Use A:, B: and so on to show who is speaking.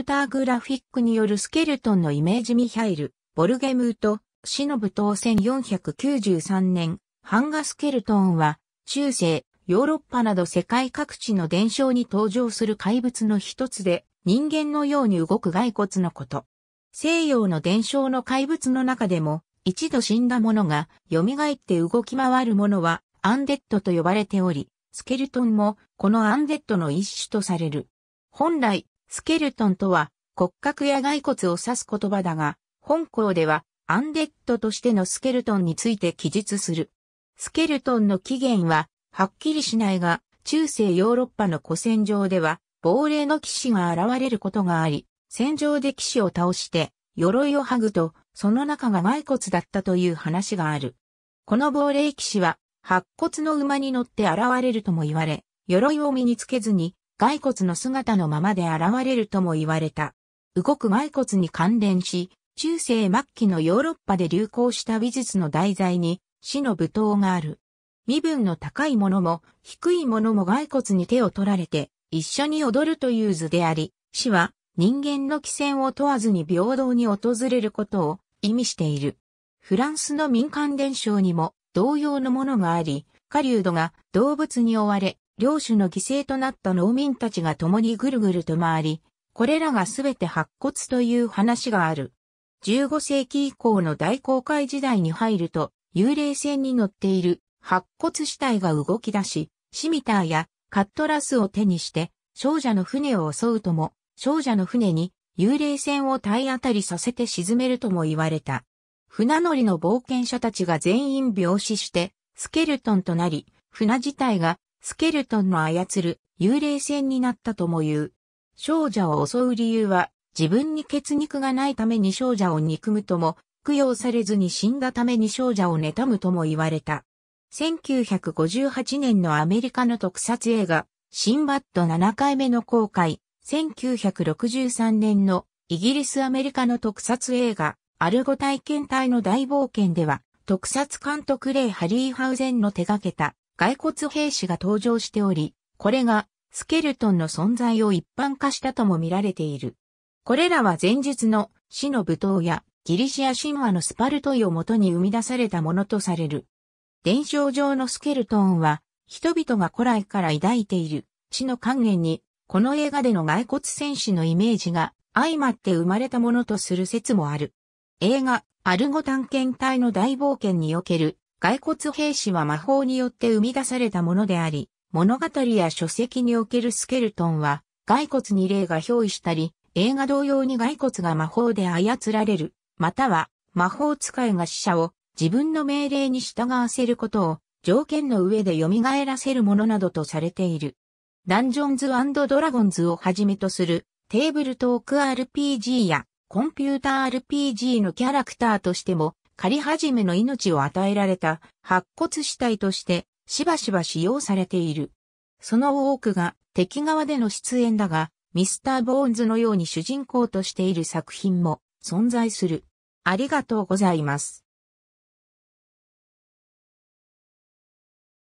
A: ュターグラフィックによるスケルトンのイメージミハイル、ボルゲムート、シノブ等1493年、ハンガスケルトンは、中世、ヨーロッパなど世界各地の伝承に登場する怪物の一つで、人間のように動く骸骨のこと。西洋の伝承の怪物の中でも、一度死んだ者が蘇って動き回る者は、アンデッドと呼ばれており、スケルトンもこのアンデッドの一種とされる。本来、スケルトンとは骨格や骸骨を指す言葉だが、本校ではアンデッドとしてのスケルトンについて記述する。スケルトンの起源ははっきりしないが、中世ヨーロッパの古戦場では亡霊の騎士が現れることがあり、戦場で騎士を倒して鎧を剥ぐと、その中が骸骨だったという話がある。この亡霊騎士は白骨の馬に乗って現れるとも言われ、鎧を身につけずに骸骨の姿のままで現れるとも言われた。動く骸骨に関連し、中世末期のヨーロッパで流行した美術の題材に死の舞踏がある。身分の高い者も低い者も骸骨に手を取られて一緒に踊るという図であり、死は人間の寄せを問わずに平等に訪れることを意味している。フランスの民間伝承にも同様のものがあり、狩人が動物に追われ領主の犠牲となった農民たちが共にぐるぐると回り、これらがすべて白骨という話がある。15世紀以降の大航海時代に入ると、幽霊船に乗っている白骨死体が動き出し、シミターやカットラスを手にして、少女の船を襲うとも、少女の船に幽霊船を体当たりさせて沈めるとも言われた。船乗りの冒険者たちが全員病死して、スケルトンとなり、船自体がスケルトンの操る幽霊船になったとも言う。少女を襲う理由は、自分に血肉がないために少女を憎むとも、供養されずに死んだために少女を妬むとも言われた。1958年のアメリカの特撮映画、シンバット7回目の公開、1963年のイギリスアメリカの特撮映画、アルゴ体験隊の大冒険では、特撮監督レイ・ハリーハウゼンの手掛けた骸骨兵士が登場しており、これがスケルトンの存在を一般化したとも見られている。これらは前述の死の舞踏やギリシア神話のスパルトイをもとに生み出されたものとされる。伝承上のスケルトンは人々が古来から抱いている地の還元にこの映画での骸骨戦士のイメージが相まって生まれたものとする説もある。映画、アルゴ探検隊の大冒険における骸骨兵士は魔法によって生み出されたものであり、物語や書籍におけるスケルトンは、骸骨に霊が憑依したり、映画同様に骸骨が魔法で操られる、または魔法使いが死者を自分の命令に従わせることを条件の上で蘇らせるものなどとされている。ダンジョンズドラゴンズをはじめとするテーブルトーク RPG やコンピューター RPG のキャラクターとしても仮始めの命を与えられた白骨死体としてしばしば使用されている。その多くが敵側での出演だが、ミスター・ボーンズのように主人公としている作品も存在する。ありがとうございます。